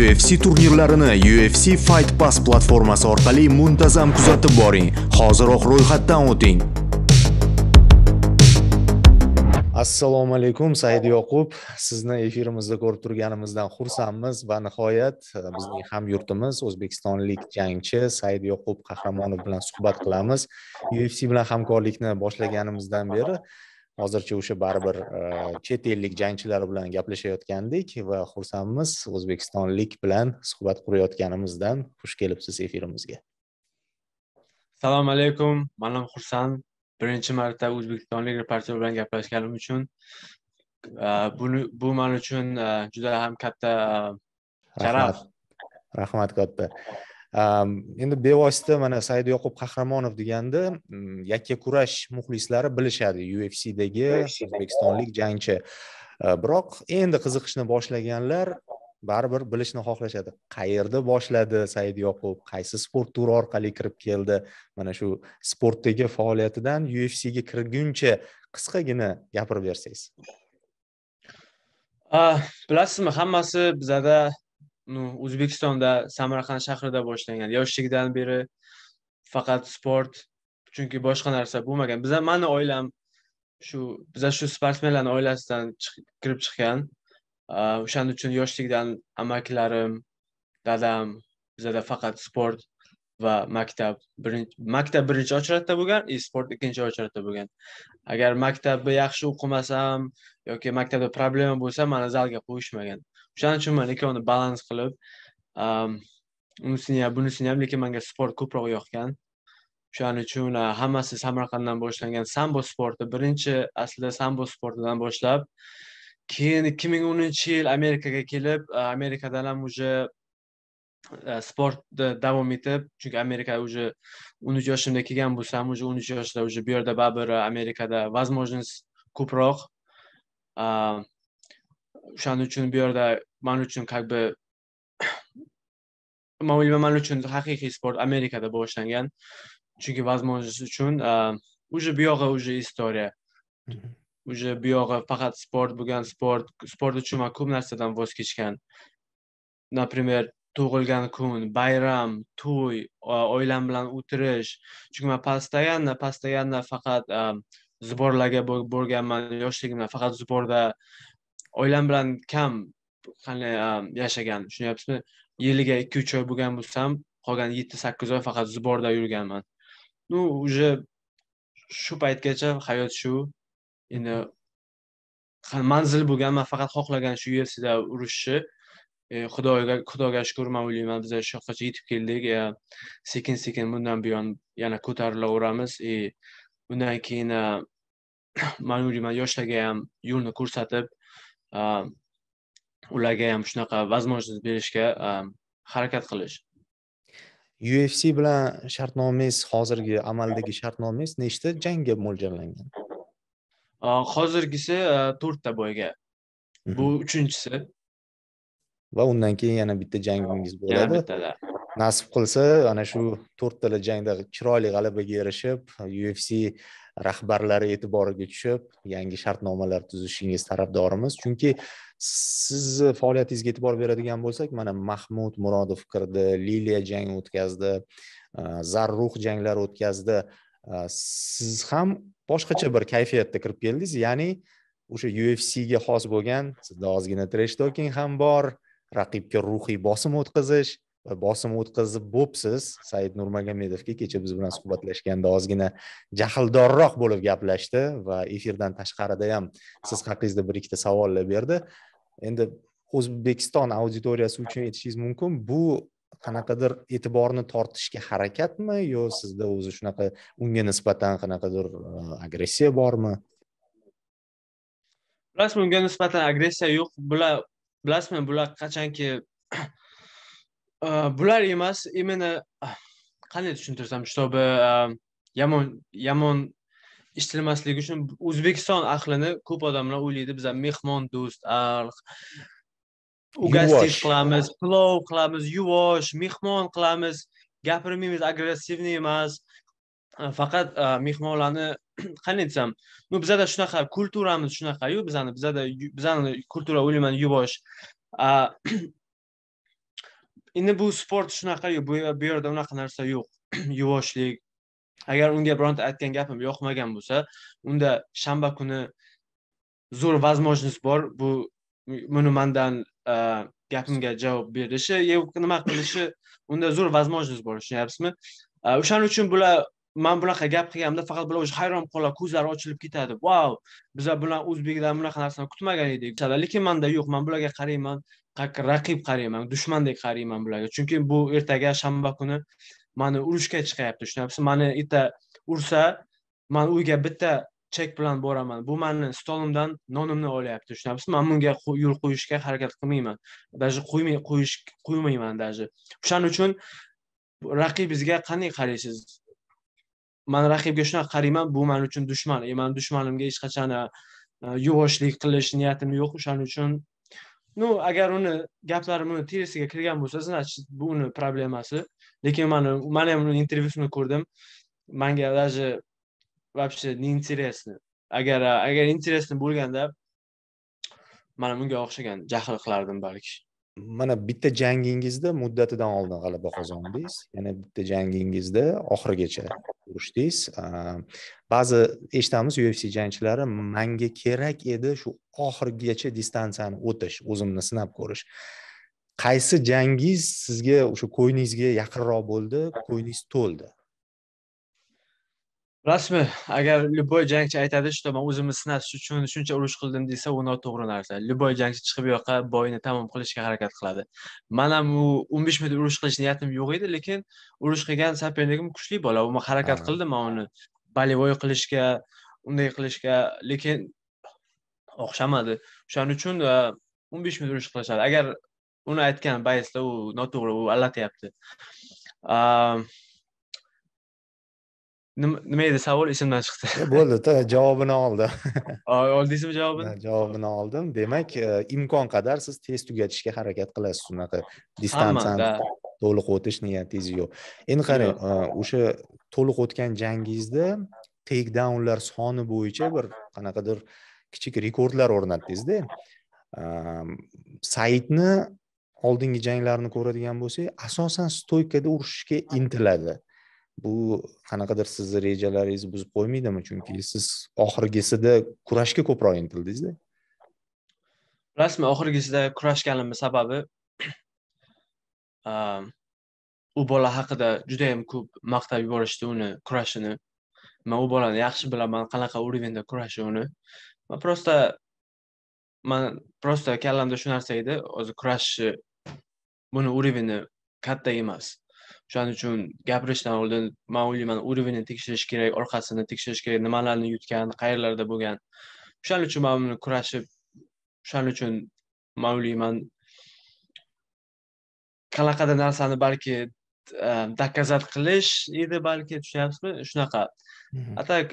UFC turnirlarini UFC Fight Pass platformasi orqali muntazam kuzatib boring. Hoziroq ro'yxatdan o'ting. Assalomu alaykum, Said Yoqub. Sizni efirimizda ko'rib turganimizdan xursandmiz va nihoyat e, bizning ham yurtimiz o'zbekistonlik jangchi Said Yoqub Qahramonov bilan suhbat qilamiz. UFC bilan hamkorlikni boshlaganimizdan beri hozircha o'sha baribir e, chet ellik jangchilar bilan gaplashayotgandik va xursandmiz o'zbekistonlik bilan suhbat qurayotganimizdan xush kelibsiz efirimizga assalomu alaykum man ham xursand birinchi marta o'zbekistonlik reporter bilan gaplashganim uchun e, buni bu man uchun e, juda ham katta sharaf rahmat katta endi bevosita mana said yoqub qahramonov deganda mm, yakkakurash muxlislari bilishadi ufcdagi o'zbekistonlik jangchi biroq endi qiziqishni boshlaganlar baribir bilishni xohlashadi qayerda boshladi said yoqub qaysi sport turi orqali kirib keldi mana shu sportdagi faoliyatidan ufcga kirguncha qisqagina gapirib bersangiz ah, bilasizmi hammasi bizada ну, o'zbekistonda samarqand shahrida boshlangan yoshligidan beri faqat sport chunki boshqa narsa bo'lmagan biza mani oilam shu biza shu sportsmenlarni oilasidan kirib chiqqan o'shaning uchun yoshlikdan amakilarim dadam bizada faqat sport va maktab birinchi maktab birinchi ochiratda bo'lgan и sport ikkinchi ochiratda bo'lgan agar maktabni yaxshi o'qimasam yoki maktabda problema bo'lsa mani zalga qo'yishmagan o'shaning uchun man ikkovini balans qilib unisini ham bunisini ham lekin menga sport ko'proq yoqqan o'shaning uchun hammasi samarqanddan boshlangan sambo sporti birinchi aslida sambo sportidan boshlab keyin ikki ming o'ninchi yil amerikaga kelib amerikadan ham уже sportda davom etib chunki amerika уже o'n uch yoshimda kelgan bo'lsam уже o'n uch yoshda уже bu yerda baribir amerikada возможность ko'proq o'shaning uchun bu yerda man uchun как бы man uchun haqiqiy sport amerikada boshlangan chunki возможность uchun уже bu yog'i уже istoriya уже bu yog'i faqat sport bo'lgan sport sport uchun man ko'p narsadan voz kechgan например tug'ilgan kun bayram to'y oilam bilan o'tirish chunki man постоянно постоянно faqat zuborlarga borganman yoshligimda faqat zuborda oilam bilan kam yashagan tushunyapsizmi yiliga ikki uch oy bo'lgan bo'lsam qolgan yetti sakkiz oy faqat zuborda yurganman ну уже shu paytgacha hayot shu endi manzil bo'lgan man faqat xohlagan shu ufcda urushni E, xudoga xudoga shukur man o'ylayman biz shu yoqqacha yetib keldik e, sekin sekin bundan buyon yana ko'tarilaveramiz и e, undan keyin man o'ylayman yoshlarga ham yo'lni ko'rsatib ularga ham shunaqa возможность berishga harakat qilish ufc bilan shartnomangiz hozirgi amaldagi shartnomangiz nechta jangga mo'ljallangan hozirgisi to'rtta boyga bu mhm. uchinchisi va undan keyin yana bitta jangingiz bo'ladi nasib qilsa ana shu to'rttala jangda chiroyli g'alabaga erishib ufc rahbarlari e'tiboriga tushib yangi shartnomalar tuzishingiz tarafdorimiz chunki sizni faoliyatingizga e'tibor beradigan bo'lsak mana mahmud murodov kirdi liliya jang o'tkazdi e, zarruh janglar o'tkazdi e, siz ham boshqacha bir kayfiyatda kirib keldingiz ya'ni o'sha ufcga xos bo'lgan sizda ozgina trash toking ham bor raqibga ruhiy bosim o'tkazish va bosim o'tkazib bo'psiz said nurmagomedovga kecha biz bilan suhbatlashganda ozgina jahldorroq bo'lib gaplashdi va efirdan tashqarida ham siz haqingizda bir ikkita savollar berdi endi o'zbekiston auditoriyasi uchun aytishingiz mumkin bu qanaqadir e'tiborni tortishga harakatmi yo sizda o'zi shunaqa unga nisbatan qanaqadir uh, agressiya bormi bilasizmi unga nisbatan agressiya yo'q bular bilasizmi bular qachonki bular emas именно qanday tushuntirsam чтобы yomon yomon ishlamaslik uchun o'zbekiston ahlini ko'p odamlar o'ylaydi bizlar mehmondo'st ugastik qilamiz plov qilamiz yuvosh mehmon qilamiz gapirmaymiz agressivniy emas faqat mehmonlarni qanday desam ну bizada shunaqa kulturamiz shunaqayu bizani bizada bizani kultura o'ylayman yuvosh endi bu sport shunaqayu bu yerda unaqa narsa yo'q yuvoshlik agar unga bironta aytgan gapim yoqmagan bo'lsa unda shanba kuni zo'r возможность bor bu buni mandan gapimga javob berishi yo nima qilishi unda zo'r возможность bor tushunyapsizmi o'shaning uchun bular man bunaqa gap qilganimda faqat bular уже hayron qolar ko'zlari ochilib ketadi vau bizlar bular o'zbeklar bunaqa narsani kutmagan edik lekin manda yo'q man bularga qarayman raqib qarayman dushmandek qarayman bularga chunki bu ertaga shanba kuni mani urushga chiqyapti tushunyapsizmi mani erta ursa man uyga bitta chek bilan boraman bu mani stolimdan nonimni olyapti tushunyapsizmi man bunga yo'l qo'yishga harakat qilmayman даже qo'ymay qo'yish qo'ymayman даже o'shaning uchun raqibingizga qanday qaraysiz man raqibga shunaqa qarayman bu man uchun dushman e man dushmanimga hech qachon yuvoshlik qilish niyatim yo'q o'shaning uchun ну agar uni gaplarim uni terisiga kirgan bo'lsa значит bu uni problemasi lekin mani man ham uni intervyusini ko'rdim manga даже вообще интересно agar agar интересно bo'lganda man bunga o'xshagan jahl qilardim balki mana bitta jangingizda muddatidan oldin g'alaba qozondingiz yana bitta jangingizda oxirigacha urushdingiz ehm, ba'zi eshitamiz ufc jangchilari manga kerak edi shu oxirigacha distansiyani o'tish o'zimni sinab ko'rish qaysi jangingiz sizga o'sha ko'nglingizga yaqinroq bo'ldi ko'nglingiz to'ldi rasmi agar любой jangchi aytadi, что man o'zimni sinash uchun shuncha urush qildim desa, u noto'g'ri narsa. Любой jangchi chiqib u yoqqa boyni tamom qilishga harakat qiladi. Men ham u 15 minut urush qilish niyatim yo'q edi, lekin urush qilgan sopernigim kuchli bola, u harakat qildim men uni болевой qilishga, unday qilishga, lekin o'xshamadi. O'shaning uchun 15 e, minut urush qilishadi. Agar uni aytgan baysda u noto'g'ri, u allatyapti. nima edi savol esimdan chiqdi e, bo'ldida javobini oldim oldingizmi javobini javobini oldim demak e, imkon qadar siz tez tugatishga harakat qilasiz unaqa distansiyani to'liq o'tish niyatingiz yo'q endi qarang e, o'sha to'liq o'tgan jangingizda takedownlar soni bo'yicha bir qanaqadir kichik rekordlar o'rnatdingizda saytni oldingi janglarini ko'radigan bo'lsak asosan stoykada urushishga intiladi bu qanaqadir sizni rejalaringizni buzib qo'ymaydimi chunki siz oxirgisida kurashga ko'proq intildingizda rasman oxirgisida kurashganimni sababi u bola haqida juda yam ko'p maqtab yuborishdi uni kurashini man u bolani yaxshi bilaman qanaqa уровеньda kurashi uni man просто man просто kallamda shu narsa edi o'zi kurashi buni уровеньi katta emas o'shaning uchun gapirishdan oldin man o'ylayman уровеньni tekshirish kerak orqasini tekshirish kerak nimalarni yutgan qayerlarda bo'lgan o'shaning uchun man buni kurashib o'shaning uchun man o'ylayman qanaqadir narsani balki доказать ehm, qilish edi balki tushunyapsizmi shunaqa а mhm. так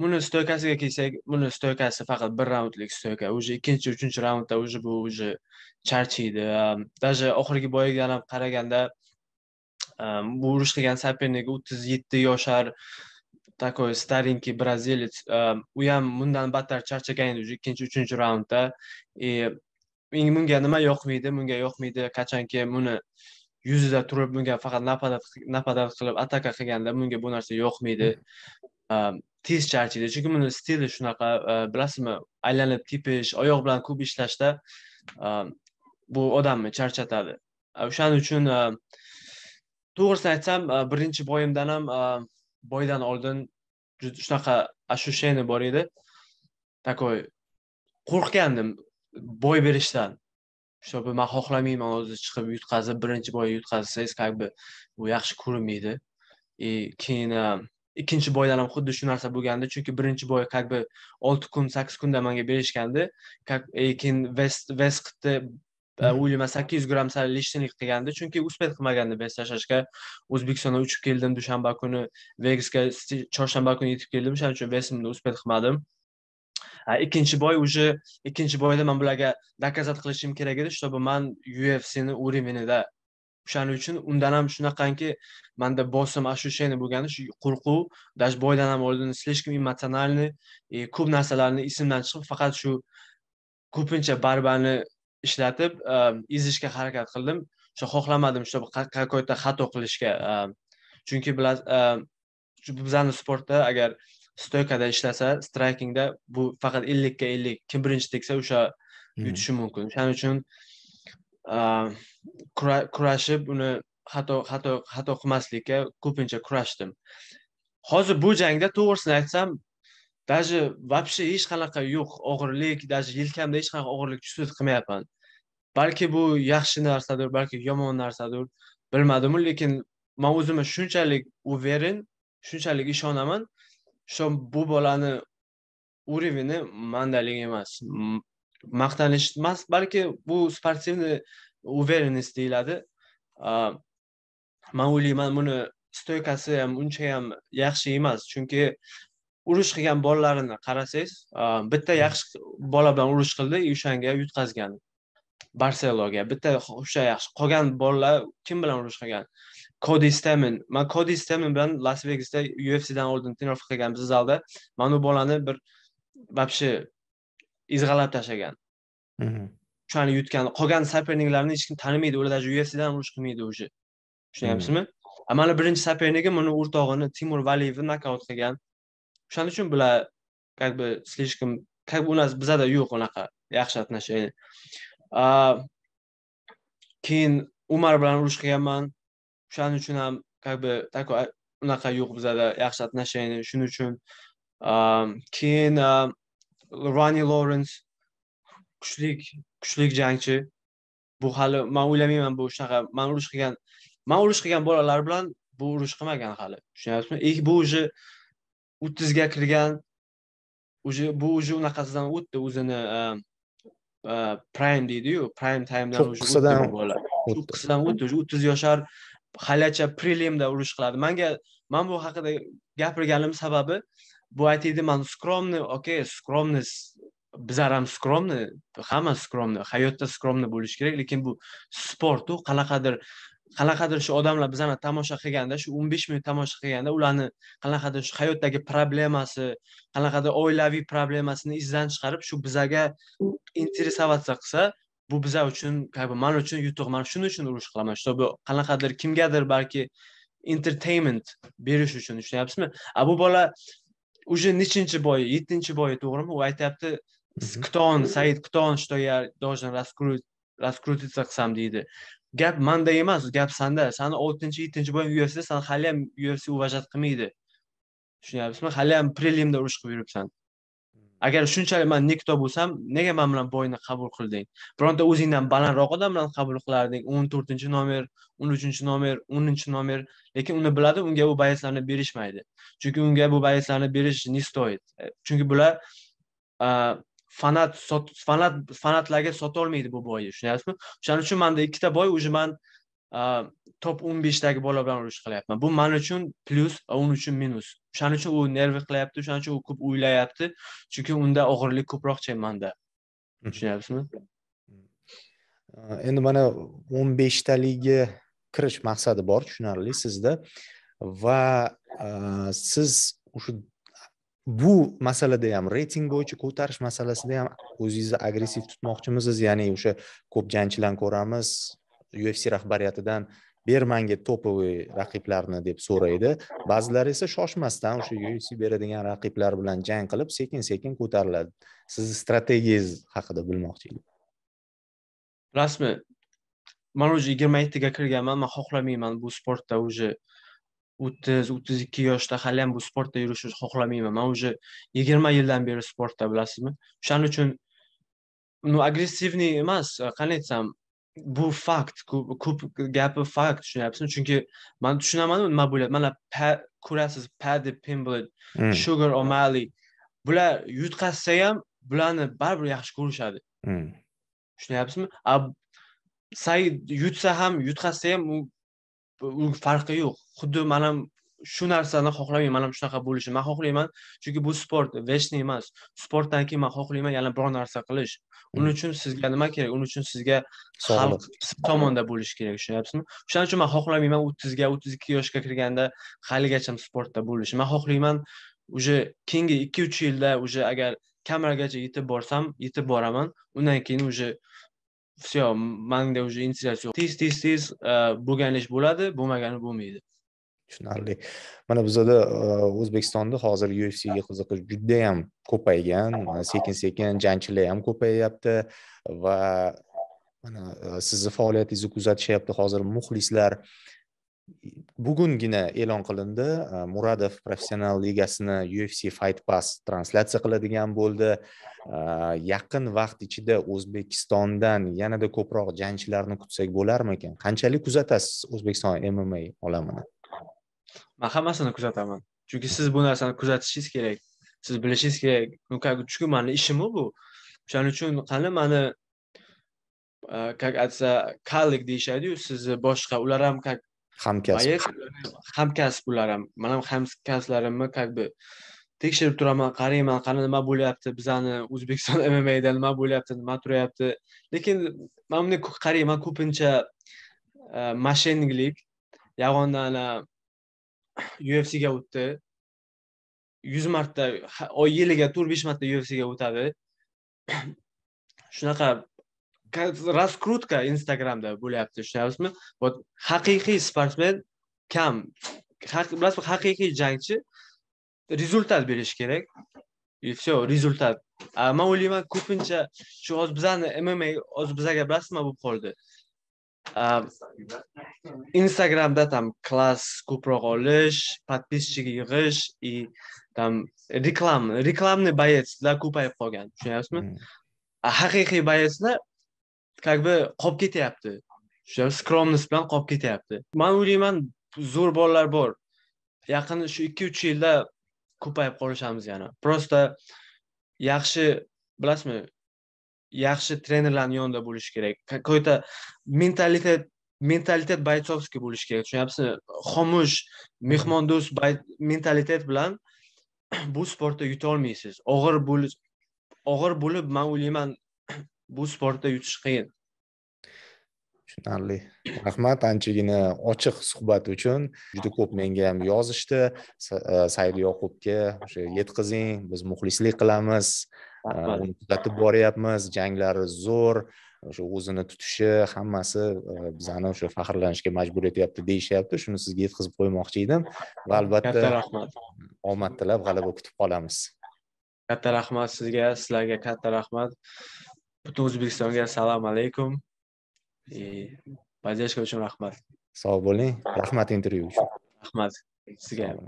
buni stoykasiga kelsak buni stoykasi faqat bir raundlik stoyka уже ikkinchi uchinchi raundda уже bu уже charchiydi даже oxirgi boyagidan ham qaraganda bu ähm, urush qilgan соперник o'ttiz yetti yoshar такой старенький бразилец u ham bundan battar charchagan edi уже ikkinchi uchinchi raundda и bunga nima yoqmaydi bunga yoqmaydi qachonki buni yuzida turib bunga faqat napadat qilib ataka qilganda bunga bu narsa yoqmaydi mm-hmm. tez charchaydi chunki buni stili shunaqa e, bilasizmi aylanib tepish oyoq bilan ko'p ishlashda bu odamni charchatadi e, o'shaning uchun e, to'g'risini aytsam birinchi boyimdan ham boydan oldin shunaqa ощущение bor edi такой qo'rqgandim boy berishdan чтобы man xohlamayman o'zi chiqib yutqazib birinchi boy yutqazsangiz как бы bu yaxshi ko'rinmaydi и keyin ikkinchi boydan ham xuddi shu narsa bo'lgandi chunki birinchi boy как бы olti kun sakkiz kunda manga berishgandi e, keyin vest vest qildi e, o'ylayman mm-hmm. sakkiz yuz gramm sal лишнийlik qilgandi chunki успеть qilmagandi vest tashlashga o'zbekistonga uchib keldim dushanba kuni vegasga chorshanba kuni yetib keldim o'shaning uchun vestimni успеть qilmadim ikkinchi boy уже ikkinchi boyda man bularga доказать qilishim kerak edi чтобы man ufcni уровеньida o'shaning uchun undan ham shunaqangi manda bosim ощущение bo'lgani shu qo'rquv даже boydan ham oldin слишком эмоциональный ko'p narsalarni esimdan chiqib faqat shu ko'pincha barbani ishlatib э, ezishga harakat qildim o'sha xohlamadim чтобы какой то xato qilishga э, chunki э, bizani sportda agar stoykada ishlasa strikingda bu faqat ellikka ellik kim birinchi tegsa o'sha hmm. yutishi mumkin o'shaning uchun kurashib э, uni xato xato xato qilmaslikka ko'pincha kurashdim hozir bu jangda to'g'risini aytsam даже вообще hech qanaqa yo'q og'irlik даже yelkamda hech qanaqa og'irlik his qilmayapman balki bu yaxshi narsadir balki yomon narsadir bilmadim lekin man o'zimni shunchalik уверен shunchalik ishonaman shu bu bolani уровень mandalik emas maqtanish emas balki bu спортивный уверенность deyiladi man o'ylayman buni stoykasi ham ham yaxshi emas chunki urush qilgan bolalarini qarasangiz bitta yaxshi bola bilan urush qildi и o'shanga yutqazgan barseloga bitta o'sha yaxshi qolgan bolalar kim bilan urush qilgan kodi stemin Man kodi stemin bilan Las Vegasda UFC'dan oldin trenirovka qilganmiz zalda. Man u bolani bir вообще izg'alab tashlagan o'shani yutgan qolgan saperniklarni hech kim tanimaydi ular даже ufcdan urush qilmaydi уже tushunyapsizmi a mana birinchi sapernikim uni o'rtog'ini timur valiyevni nokaut qilgan o'shaning uchun bular как бы слишком как бы у нас bizada yo'q unaqa yaxshi отношения keyin umar bilan urush qilganman o'shaning uchun ham как бы такой unaqa yo'q bizada yaxshi отношения shuning uchun keyin Ronnie Lawrence kuchlik kuchlik jangchi bu hali man o'ylamayman bu shunaqa man urush qilgan man urush qilgan bolalar bilan bu urush qilmagan hali tushunyapsizmi и bu уже o'ttizga kirgan уже bu уже unaqasidan o'tdi o'zini e, e, prime deydiyu prime timedan cho'qqisidan cho'qqisidan o'tdi уже o'ttiz yoshar haliacha prelimda urush qiladi manga man bu haqida gapirganim sababi bu aytaydi man skromniy okey skromность bizlar ham skromniy hamma skromniy hayotda skromniy bo'lish kerak lekin bu sportu qanaqadir qanaqadir shu odamlar bizani tomosha qilganda shu o'n besh minut tomosha qilganda ularni qanaqadir shu hayotdagi problemasi qanaqadir oilaviy problemasini izdan chiqarib shu bizaga интересоваться qilsa bu bizlar uchun как бы man uchun yutuq man shuning uchun urush qilaman чтобы qanaqadir kimgadir balki entertainment berish uchun tushunyapsizmi a bu bola уже nechinchi boyi yettinchi boyi to'g'rimi u aytyapti кто он said кто он что я должен раскрутиться qilsam deydi gap manda emas gap sanda sani oltinchi yettinchi boy ufc san haliyam ufc уважать qilmaydi tushunyapsizmi haliyam prelimda urush qilib yuribsan agar shunchalik man nikto bo'lsam nega man bilan boyni qabul qilding bironta o'zingdan balandroq odam bilan qabul qilarding o'n to'rtinchi nomer o'n uchinchi nomer o'ninchi nomer lekin uni biladi unga bu bayeslarni berishmaydi chunki unga bu bayeslarni berish не стоит chunki bular fanat fanat fanatlarga sotolmaydi bu boyni tushunyapsizmi o'shaning uchun manda ikkita boy уже man top o'n beshdagi bola bilan urush qilyapman bu man uchun plyus va un uchun minus o'shaning uchun u nervi qilyapti o'shaning uchun u ko'p o'ylayapti chunki unda og'irlik ko'proqcha manda mhm. tushunyapsizmi endi mana o'n beshtaligi kirish maqsadi bor tushunarli sizda va e, siz o'sha bu masalada ham reyting bo'yicha ko'tarish masalasida ham o'zingizni agressiv tutmoqchimisiz ya'ni o'sha ko'p jangchilarni ko'ramiz ufc rahbariyatidan ber manga topoviy raqiblarni deb so'raydi ba'zilari esa shoshmasdan o'sha ufc beradigan raqiblar bilan jang qilib sekin sekin ko'tariladi sizni strategiyangiz haqida bilmoqchi edim rasmi man уже yigirma yettiga kirganman man xohlamayman bu sportda уже o'ttiz o'ttiz ikki yoshda hali ham bu sportda yurishni xohlamayman man уже yigirma yildan beri sportda bilasizmi o'shaning uchun ну агрессивный emas qanday aytsam bu fakt ko'p ko'p gapi fakt tushunyapsizmi chunki man tushunamanmi nima bo'lyapti mana ko'rasiz paddi pimblet hmm. sugar o'mali bular yutqazsa ham bularni baribir yaxshi ko'rishadi hmm. tushunyapsizmi a say yutsa ham yutqazsa ham u farqi yo'q xuddi mana shu narsani xohlamayman man ham shunaqa bo'lishini man xohlayman chunki bu sport вечный emas sportdan keyin man xohlayman yana biror narsa qilish uning hmm. uchun sizga nima kerak uning uchun sizga xalq tomonda bo'lish kerak tushunyapsizmi o'shaning uchun man xohlamayman o'ttizga o'ttiz ikki yoshga kirganda haligacha sportda bo'lishni man xohlayman уже keyingi ikki uch yilda уже agar kameragacha yetib borsam yetib boraman undan keyin уже все manda уже интерес yo'q tez tez tez e, bo'lgan ish bo'ladi bo'lmagani bo'lmaydi tushunarli mana bizada uh, o'zbekistonda hozir ufcga qiziqish judayam ko'paygan sekin sekin jangchilar ham ko'payyapti va mana uh, sizni faoliyatingizni kuzatishyapti hozir muxlislar bugungina e'lon qilindi uh, muradov professional ligasini ufc fight pass translyatsiya qiladigan bo'ldi yaqin vaqt ichida o'zbekistondan yanada ko'proq jangchilarni kutsak bo'larmikan qanchalik kuzatasiz o'zbekiston mma olamini man hammasini kuzataman chunki siz bu narsani kuzatishingiz kerak siz bilishingiz kerak ну как chunki mani ishimu bu o'shaning uchun qani mani как e, aytsa kallik deyishadiyu sizni boshqa ular ham как hamkasb hamkasb ular ham man ham hamkasblarimni как бы tekshirib turaman qarayman qani nima bo'lyapti bizani o'zbekiston mmada nima bo'lyapti nima turyapti lekin man bunday qarayman ko'pincha e, mashinniklik yag'ondan ufcga o'tdi yuz marta oy yiliga to'rt besh marta ufcga o'tadi shunaqa раскрутка instagramda bo'lyapti tushunyapsizmi вот haqiqiy sportmen kam bilasizmi haqiqiy jangchi rezultat berishi kerak и все rezultat man o'ylayman ko'pincha shu hozir bizani mma hozir bizaga bilasizmi nima bo'lib qoldi instagramda э, там klass ko'proq olish подписчик yig'ish и там reklam reklamniy боецlar ko'payib qolgan tushunyapsizmi haqiqiy боецlar как бы qolib ketyapti tushunyapsiz skromnost bilan qolib ketyapti man o'ylayman zo'r bolalar bor yaqin shu ikki uch yilda ko'payib qolishamiz yana просто yaxshi bilasizmi yaxshi trenerlarni yonida bo'lishi kerak какой то mentalitet mentalitet baychovskiy bo'lishi kerak tushunyapsizmi xomush mehmondo'st mentalitet bilan bu sportda yuta olmaysiz og'ir bo'lib og'ir bo'lib man o'ylayman bu sportda yutish qiyin tushunarli rahmat anchagina ochiq suhbat uchun juda ko'p menga ham yozishdi said e, yoqubga o'sha yetkazing biz muxlislik qilamiz uni kuzatib boryapmiz janglari zo'r o'sha o'zini tutishi hammasi bizani o'sha faxrlanishga majbur etyapti deyishyapti shuni sizga yetkazib qo'ymoqchi edim va albatta katta rahmat omad tilab g'alaba kutib qolamiz katta rahmat sizga sizlarga katta rahmat butun o'zbekistonga assalomu alaykum и поддержка uchun rahmat sog' bo'ling rahmat intervyu uchun rahmat sizga ham